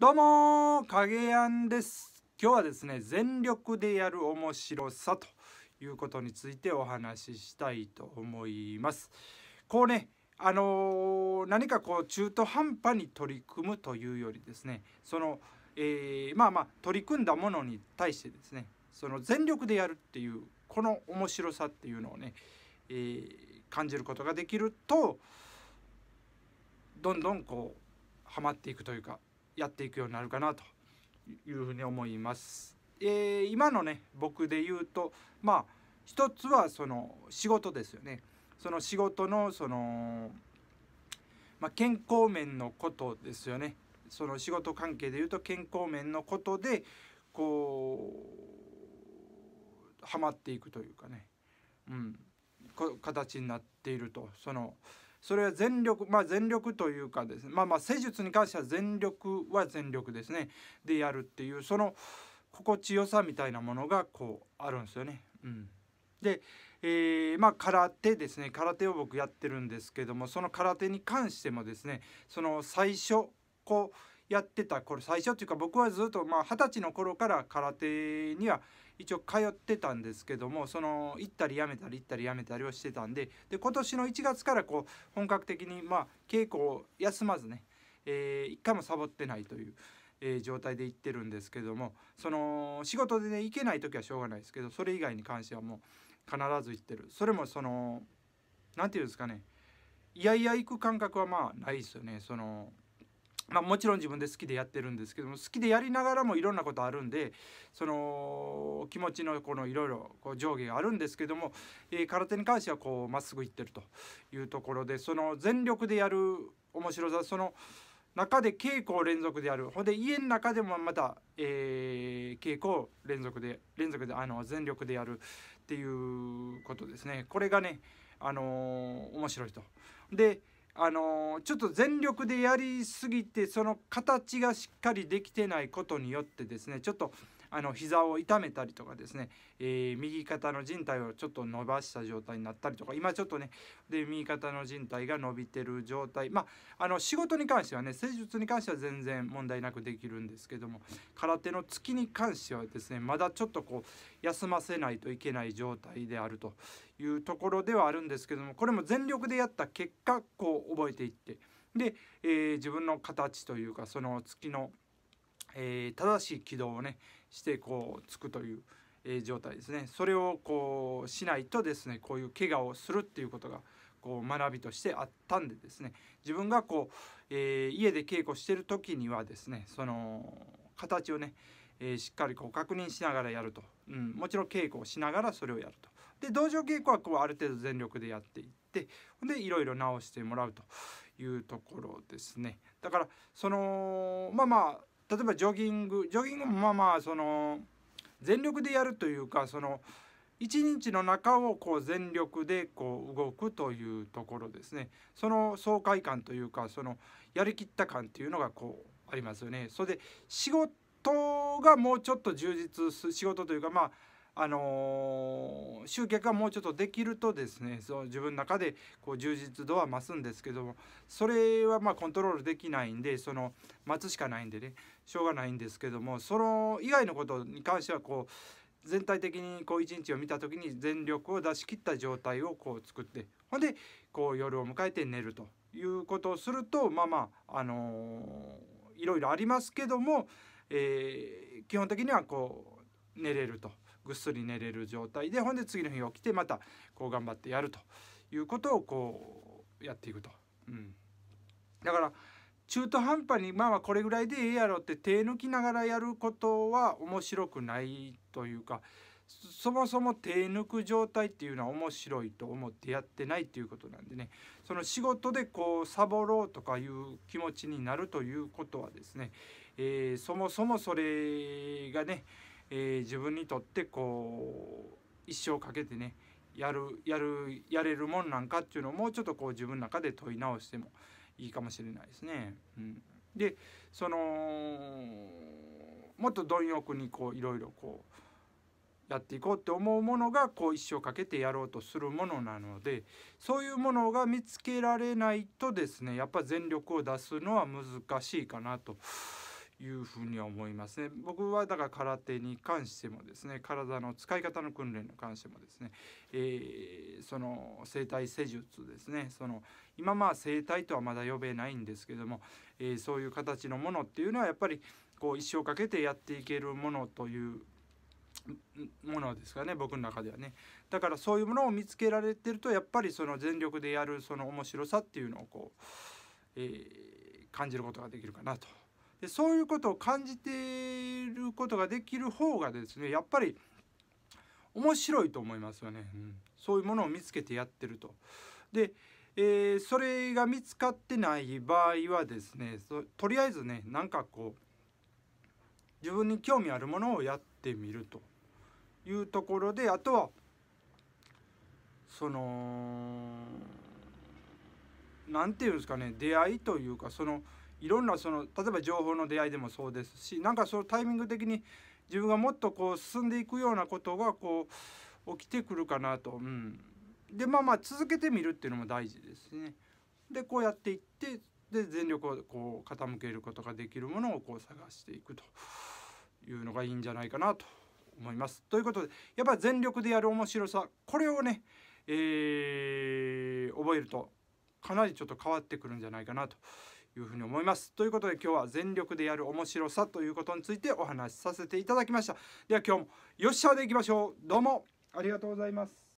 どうも影やんです今日はですね全力でやる面白さということについてお話ししたいと思いますこうねあのー、何かこう中途半端に取り組むというよりですねその、えー、まあまあ取り組んだものに対してですねその全力でやるっていうこの面白さっていうのをね、えー、感じることができるとどんどんこうハマっていくというかやっていくようになるかなというふうに思います。えー、今のね僕で言うとまあ一つはその仕事ですよね。その仕事のその、まあ、健康面のことですよね。その仕事関係で言うと健康面のことでこうはまっていくというかね、うん、形になっているとそのそれは全力まあ全力というかですねまあまあ施術に関しては全力は全力ですねでやるっていうその心地よさみたいなものがこうあるんですよね。うん、で、えー、まあ、空手ですね空手を僕やってるんですけどもその空手に関してもですねその最初こうやってた頃最初っていうか僕はずっとまあ二十歳の頃から空手には一応通ってたんですけどもその行ったりやめたり行ったりやめたりをしてたんでで今年の1月からこう本格的にま稽古を休まずね、えー、一回もサボってないという。えー、状態で行ってるんですけどもその仕事でね行けない時はしょうがないですけどそれ以外に関してはもう必ず行ってるそれもその何て言うんですかねいやいや行く感覚はまあないですよねそのまあ、もちろん自分で好きでやってるんですけども好きでやりながらもいろんなことあるんでその気持ちのこのいろいろこう上下があるんですけども、えー、空手に関してはこうまっすぐいってるというところでその全力でやる面白さその中で稽古を連続でやるほんで家の中でもまた、えー、稽古を連続で連続であの全力でやるっていうことですねこれがねあのー、面白いと。であのちょっと全力でやりすぎてその形がしっかりできてないことによってですねちょっとあの膝を痛めたりとかですね、えー、右肩の靭帯をちょっと伸ばした状態になったりとか今ちょっとねで右肩の靭帯が伸びてる状態まああの仕事に関してはね施術に関しては全然問題なくできるんですけども空手の月に関してはですねまだちょっとこう休ませないといけない状態であるというところではあるんですけどもこれも全力でやった結果こう覚えていってで、えー、自分の形というかその月のえー、正しい軌道をね、してこうつくという、え状態ですねそれをこうしないとですねこういう怪我をするっていうことがこう学びとしてあったんでですね自分がこう、えー、家で稽古してる時にはですねその形をね、えー、しっかりこう確認しながらやると、うん、もちろん稽古をしながらそれをやると。で道場稽古はこうある程度全力でやっていってほんでいろいろ直してもらうというところですね。だからそのまあまあ例えばジョギングジョギングもまあまあその全力でやるというかその1日の中をこう全力でこう動くというところですねその爽快感というかそのやりきった感っていうのがこうありますよね。それで仕事がもうちょっと充実する仕事というかまああのー、集客がもうちょっとできるとですねそう自分の中でこう充実度は増すんですけどもそれはまコントロールできないんでその待つしかないんでねしょうがないんですけどもその以外のことに関してはこう全体的にこう一日を見た時に全力を出し切った状態をこう作ってほんでこう夜を迎えて寝るということをするとまあまああのー、いろいろありますけども、えー、基本的にはこう寝れると。ぐっすり寝れる状態でほんで次の日起きてまたこう頑張ってやるということをこうやっていくと。うん、だから中途半端にまあこれぐらいでええやろって手抜きながらやることは面白くないというかそもそも手抜く状態っていうのは面白いと思ってやってないっていうことなんでねその仕事でこうサボろうとかいう気持ちになるということはですね、えー、そもそもそれがねえー、自分にとってこう一生かけてねやるやるやれるもんなんかっていうのをもうちょっとこう自分の中で問い直してもいいかもしれないですね。うん、でそのもっと貪欲にこういろいろこうやっていこうって思うものがこう一生かけてやろうとするものなのでそういうものが見つけられないとですねやっぱ全力を出すのは難しいかなというふうに思いますね。僕はだから空手に関してもですね体の使い方の訓練に関してもですね、えー、その生体施術ですねその今まあ生体とはまだ呼べないんですけども、えー、そういう形のものっていうのはやっぱりこう一生かけてやっていけるものというものですかね僕の中ではねだからそういうものを見つけられてるとやっぱりその全力でやるその面白さっていうのをこう、えー、感じることができるかなとでそういうことを感じていることができる方がですねやっぱり面白いと思いますよね、うん、そういうものを見つけてやってると。で、えー、それが見つかってない場合はですねとりあえずねなんかこう自分に興味あるものをやってみるというところであとはその何て言うんですかね出会いというかその。いろんなその例えば情報の出会いでもそうですしなんかそのタイミング的に自分がもっとこう進んでいくようなことがこう起きてくるかなと、うん、でまあまあ続けてみるっていうのも大事ですね。でこうやっていってで全力をこう傾けることができるものをこう探していくというのがいいんじゃないかなと思います。ということでやっぱり全力でやる面白さこれをね、えー、覚えるとかなりちょっと変わってくるんじゃないかなというふうに思いますということで今日は全力でやる面白さということについてお話しさせていただきましたでは今日もよっしゃでいきましょうどうもありがとうございます